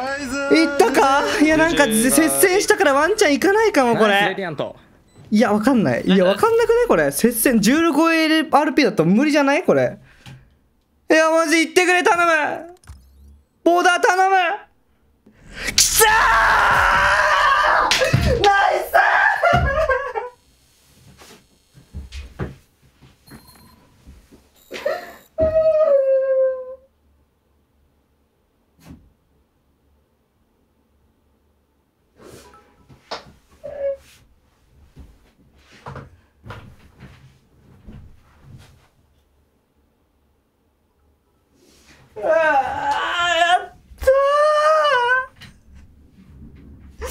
行ったかいやなんか接戦したからワンチャン行かないかもこれいやわかんないいやわかんなくないこれ接戦 15LRP だと無理じゃないこれいやマジ行ってくれ頼むボーダー頼む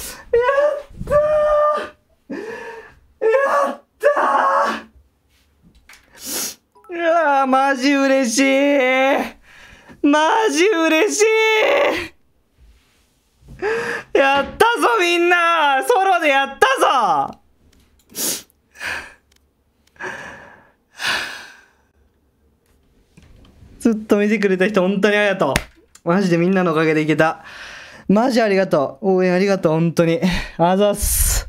やったやったいやーマジ嬉しいマジ嬉しいやったぞみんなソロでやったぞずっと見てくれた人、本当にありがとう。マジでみんなのおかげでいけた。マジありがとう。応援ありがとう、本当に。あざっす。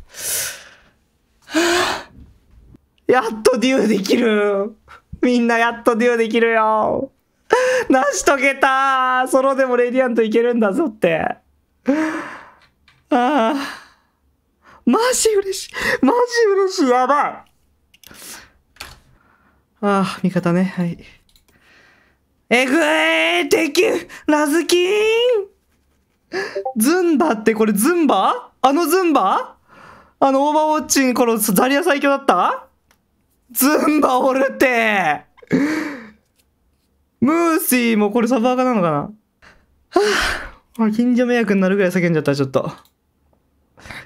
やっとデューできる。みんなやっとデューできるよ。成し遂げたソロでもレディアントいけるんだぞって。ああ。マジ嬉しい。マジ嬉しい。やばい。ああ、味方ね。はい。えぐい敵ラズキンズンバってこれズンバあのズンバあのオーバーウォッチにこのザリア最強だったズンバおるってムーシーもこれサバーカなのかなはぁ、あ、近所迷惑になるぐらい叫んじゃった、ちょっと。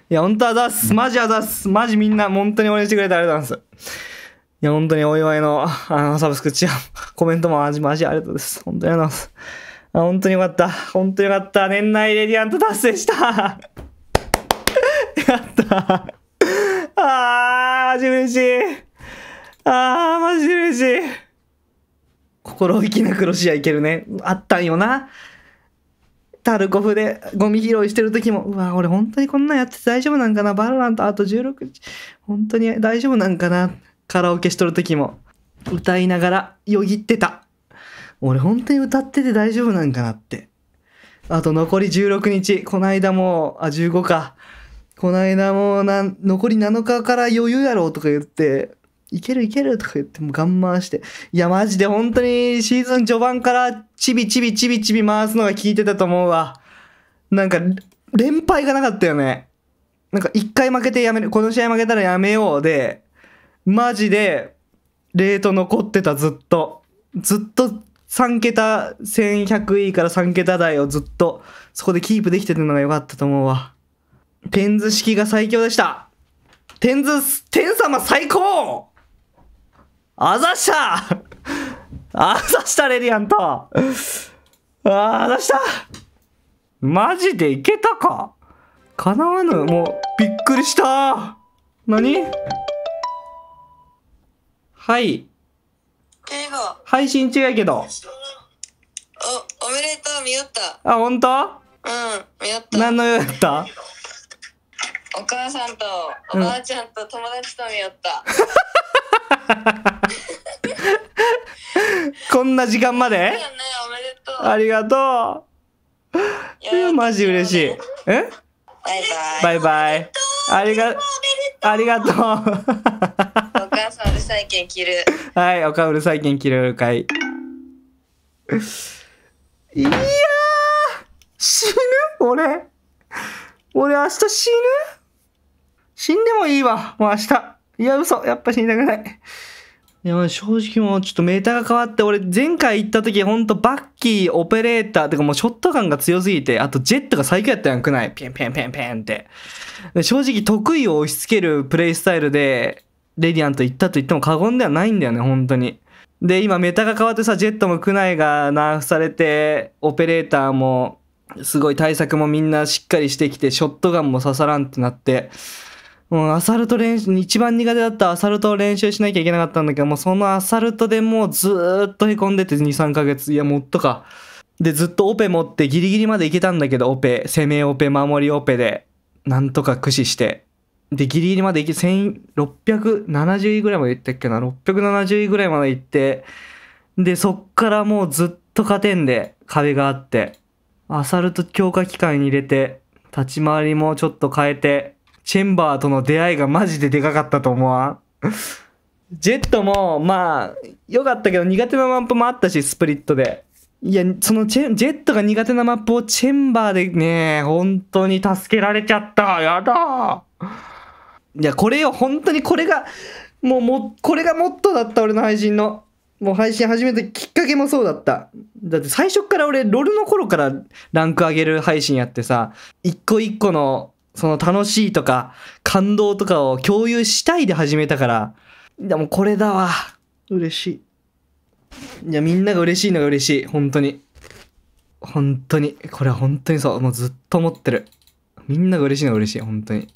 いや、ほんとあざっす。マジあざっす。マジみんな、本当に応援してくれてありがとうございます。いや、本当にお祝いの、あの、サブスクチア、コメントもマジマジありがとうです。本当にありがとうございます。あ、本当によかった。本当によかった。年内レディアント達成した。やった。あー、マジ嬉しい。あー、マジ嬉しい。心意気なくロシアいけるね。あったんよな。タルコフでゴミ拾いしてる時も、うわ、俺本当にこんなんやって大丈夫なんかなバロラントあと16日、本当に大丈夫なんかなカラオケしとる時も、歌いながらよぎってた。俺本当に歌ってて大丈夫なんかなって。あと残り16日、こないだもう、あ、15か。こないだもうな、残り7日から余裕やろとか言って、いけるいけるとか言っても我慢して。いや、マジで本当にシーズン序盤からチビチビチビチビ回すのが効いてたと思うわ。なんか、連敗がなかったよね。なんか一回負けてやめる、この試合負けたらやめようで、マジで、レート残ってたずっと。ずっと3桁1100位から3桁台をずっとそこでキープできてるのが良かったと思うわ。点図式が最強でした。点図、点様最高あざしたあざしたレディアントああざしたマジでいけたか叶わぬ、もう、びっくりした何はい。映画。配信中やけど。お、おめでとう、見よった。あ、本当うん、見よった。何の用やったお母さんとおばあちゃんと友達と見よった。こんな時間まで、ね、ありがとう。マジ嬉しい。えバイバイ。バイバイ。ありが、ありがとう。債券切る。はい、岡村債券切るかい。いや死ぬ俺。俺明日死ぬ死んでもいいわ、もう明日。いや、嘘。やっぱ死にたくない。いや、正直もうちょっとメーターが変わって、俺前回行った時ほんとバッキー、オペレーターとかもうショットガンが強すぎて、あとジェットが最強やったやんくない。ペンペンペンペンって。正直得意を押し付けるプレイスタイルで、レディアンと行ったと言っても過言ではないんだよね、本当に。で、今メタが変わってさ、ジェットもクナイがナーフされて、オペレーターも、すごい対策もみんなしっかりしてきて、ショットガンも刺さらんってなって、もうアサルト練習、一番苦手だったアサルトを練習しなきゃいけなかったんだけど、もうそのアサルトでもうずっと凹んでて2、3ヶ月。いや、もっとか。で、ずっとオペ持ってギリギリまでいけたんだけど、オペ、攻めオペ、守りオペで、なんとか駆使して、で、ギリギリまで行き、1670位ぐらいまで行ったっけな、670位ぐらいまで行って、で、そっからもうずっと勝てんで壁があって、アサルト強化機械に入れて、立ち回りもちょっと変えて、チェンバーとの出会いがマジででかかったと思わんジェットも、まあ、良かったけど苦手なマップもあったし、スプリットで。いや、そのジェットが苦手なマップをチェンバーでね、本当に助けられちゃった。やだー。いや、これよ、本当にこれが、もう、も、これがモットーだった、俺の配信の。もう配信始めたきっかけもそうだった。だって最初から俺、ロルの頃からランク上げる配信やってさ、一個一個の、その楽しいとか、感動とかを共有したいで始めたから、でもこれだわ。嬉しい。いや、みんなが嬉しいのが嬉しい。本当に。本当に。これは本当にそう。もうずっと思ってる。みんなが嬉しいのが嬉しい。本当に。